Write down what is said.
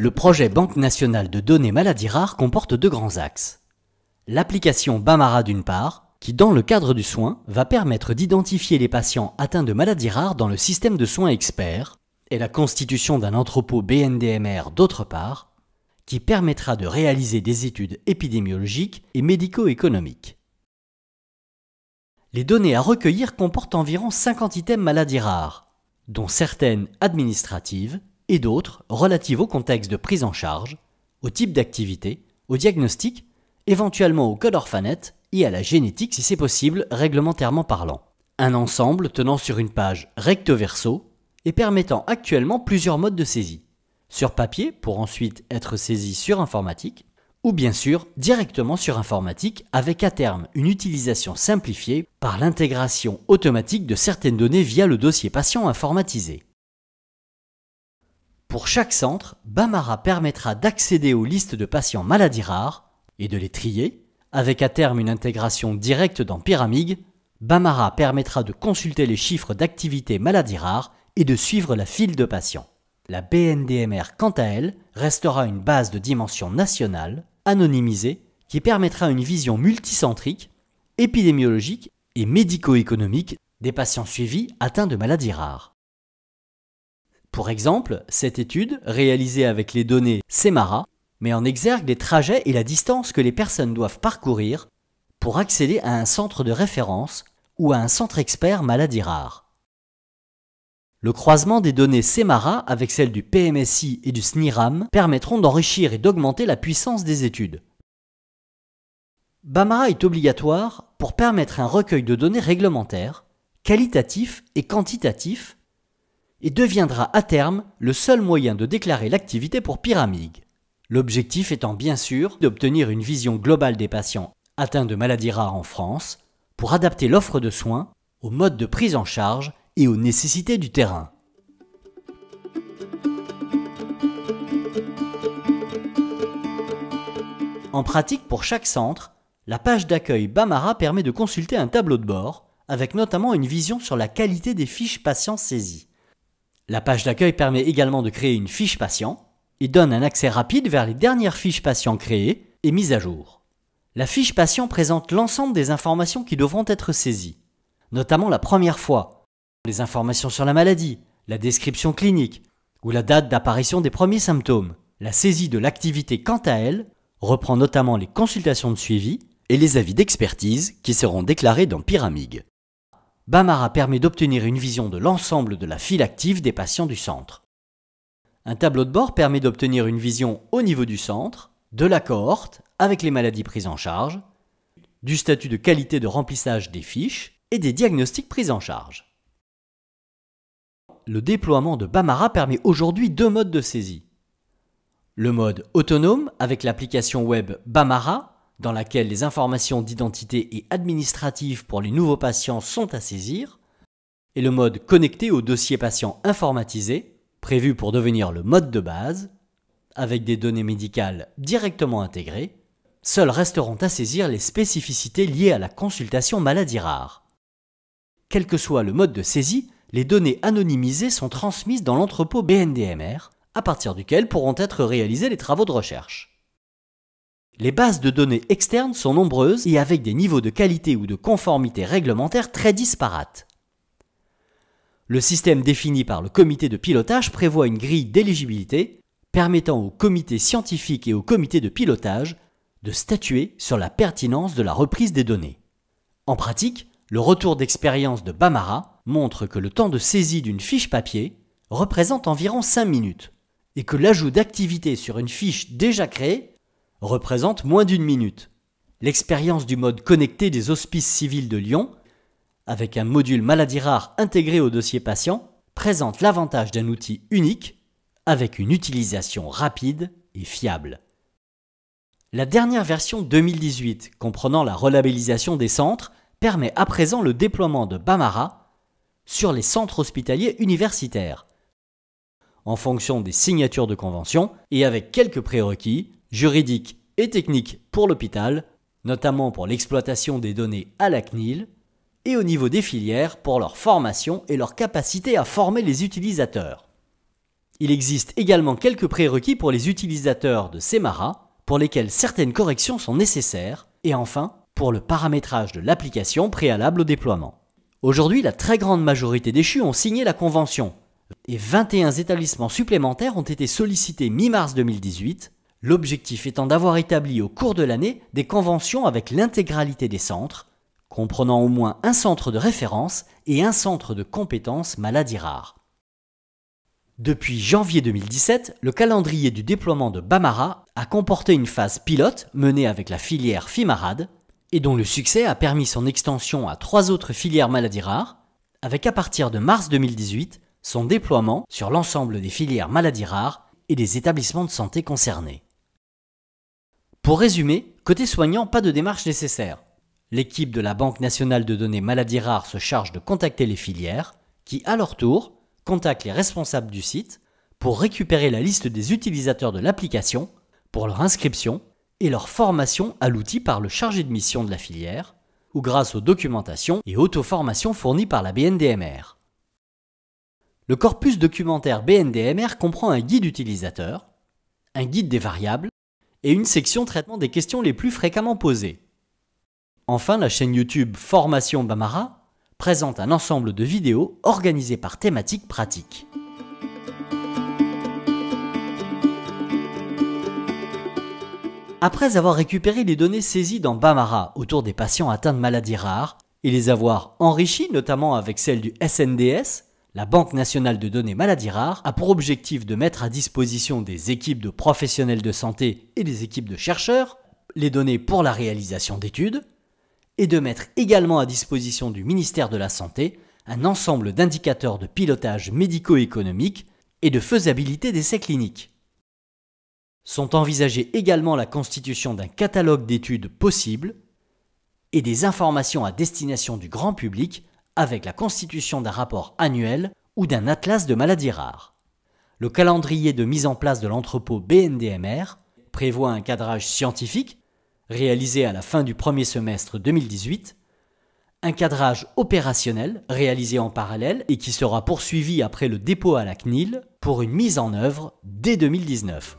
Le projet Banque nationale de données maladies rares comporte deux grands axes. L'application Bamara d'une part, qui dans le cadre du soin va permettre d'identifier les patients atteints de maladies rares dans le système de soins experts et la constitution d'un entrepôt BNDMR d'autre part, qui permettra de réaliser des études épidémiologiques et médico-économiques. Les données à recueillir comportent environ 50 items maladies rares, dont certaines administratives, et d'autres relatives au contexte de prise en charge, au type d'activité, au diagnostic, éventuellement au code Orphanet et à la génétique si c'est possible réglementairement parlant. Un ensemble tenant sur une page recto verso et permettant actuellement plusieurs modes de saisie. Sur papier pour ensuite être saisi sur informatique, ou bien sûr directement sur informatique avec à terme une utilisation simplifiée par l'intégration automatique de certaines données via le dossier patient informatisé. Pour chaque centre, Bamara permettra d'accéder aux listes de patients maladies rares et de les trier. Avec à terme une intégration directe dans Pyramide, Bamara permettra de consulter les chiffres d'activité maladies rares et de suivre la file de patients. La BNDMR, quant à elle, restera une base de dimension nationale, anonymisée, qui permettra une vision multicentrique, épidémiologique et médico-économique des patients suivis atteints de maladies rares. Pour exemple, cette étude, réalisée avec les données SEMARA, met en exergue les trajets et la distance que les personnes doivent parcourir pour accéder à un centre de référence ou à un centre expert maladie rare. Le croisement des données SEMARA avec celles du PMSI et du SNIRAM permettront d'enrichir et d'augmenter la puissance des études. Bamara est obligatoire pour permettre un recueil de données réglementaires, qualitatif et quantitatif, et deviendra à terme le seul moyen de déclarer l'activité pour Pyramig. L'objectif étant bien sûr d'obtenir une vision globale des patients atteints de maladies rares en France pour adapter l'offre de soins au mode de prise en charge et aux nécessités du terrain. En pratique, pour chaque centre, la page d'accueil Bamara permet de consulter un tableau de bord, avec notamment une vision sur la qualité des fiches patients saisies, la page d'accueil permet également de créer une fiche patient et donne un accès rapide vers les dernières fiches patients créées et mises à jour. La fiche patient présente l'ensemble des informations qui devront être saisies, notamment la première fois, les informations sur la maladie, la description clinique ou la date d'apparition des premiers symptômes. La saisie de l'activité quant à elle reprend notamment les consultations de suivi et les avis d'expertise qui seront déclarés dans Pyramide. Bamara permet d'obtenir une vision de l'ensemble de la file active des patients du centre. Un tableau de bord permet d'obtenir une vision au niveau du centre, de la cohorte avec les maladies prises en charge, du statut de qualité de remplissage des fiches et des diagnostics pris en charge. Le déploiement de Bamara permet aujourd'hui deux modes de saisie. Le mode autonome avec l'application web Bamara dans laquelle les informations d'identité et administratives pour les nouveaux patients sont à saisir, et le mode connecté au dossier patient informatisé, prévu pour devenir le mode de base, avec des données médicales directement intégrées, seuls resteront à saisir les spécificités liées à la consultation maladie rare. Quel que soit le mode de saisie, les données anonymisées sont transmises dans l'entrepôt BNDMR, à partir duquel pourront être réalisés les travaux de recherche. Les bases de données externes sont nombreuses et avec des niveaux de qualité ou de conformité réglementaire très disparates. Le système défini par le comité de pilotage prévoit une grille d'éligibilité permettant au comité scientifique et au comité de pilotage de statuer sur la pertinence de la reprise des données. En pratique, le retour d'expérience de Bamara montre que le temps de saisie d'une fiche papier représente environ 5 minutes et que l'ajout d'activités sur une fiche déjà créée représente moins d'une minute. L'expérience du mode connecté des hospices civils de Lyon, avec un module maladie rare intégré au dossier patient, présente l'avantage d'un outil unique, avec une utilisation rapide et fiable. La dernière version 2018, comprenant la relabellisation des centres, permet à présent le déploiement de Bamara sur les centres hospitaliers universitaires. En fonction des signatures de convention et avec quelques prérequis, Juridique et technique pour l'hôpital, notamment pour l'exploitation des données à la CNIL, et au niveau des filières pour leur formation et leur capacité à former les utilisateurs. Il existe également quelques prérequis pour les utilisateurs de Semara, pour lesquels certaines corrections sont nécessaires, et enfin pour le paramétrage de l'application préalable au déploiement. Aujourd'hui, la très grande majorité des CHU ont signé la convention, et 21 établissements supplémentaires ont été sollicités mi-mars 2018 l'objectif étant d'avoir établi au cours de l'année des conventions avec l'intégralité des centres, comprenant au moins un centre de référence et un centre de compétences maladies rares. Depuis janvier 2017, le calendrier du déploiement de Bamara a comporté une phase pilote menée avec la filière FIMARAD et dont le succès a permis son extension à trois autres filières maladies rares, avec à partir de mars 2018 son déploiement sur l'ensemble des filières maladies rares et des établissements de santé concernés. Pour résumer, côté soignant, pas de démarche nécessaire. L'équipe de la Banque nationale de données maladies rares se charge de contacter les filières, qui à leur tour contactent les responsables du site pour récupérer la liste des utilisateurs de l'application, pour leur inscription et leur formation à l'outil par le chargé de mission de la filière, ou grâce aux documentations et auto-formations fournies par la BNDMR. Le corpus documentaire BNDMR comprend un guide utilisateur, un guide des variables, et une section traitement des questions les plus fréquemment posées. Enfin, la chaîne YouTube Formation Bamara présente un ensemble de vidéos organisées par thématiques pratiques. Après avoir récupéré les données saisies dans Bamara autour des patients atteints de maladies rares et les avoir enrichies notamment avec celles du SNDS, la Banque nationale de données maladies rares a pour objectif de mettre à disposition des équipes de professionnels de santé et des équipes de chercheurs les données pour la réalisation d'études, et de mettre également à disposition du ministère de la Santé un ensemble d'indicateurs de pilotage médico-économique et de faisabilité d'essais cliniques. Sont envisagées également la constitution d'un catalogue d'études possibles et des informations à destination du grand public avec la constitution d'un rapport annuel ou d'un atlas de maladies rares. Le calendrier de mise en place de l'entrepôt BNDMR prévoit un cadrage scientifique réalisé à la fin du premier semestre 2018, un cadrage opérationnel réalisé en parallèle et qui sera poursuivi après le dépôt à la CNIL pour une mise en œuvre dès 2019.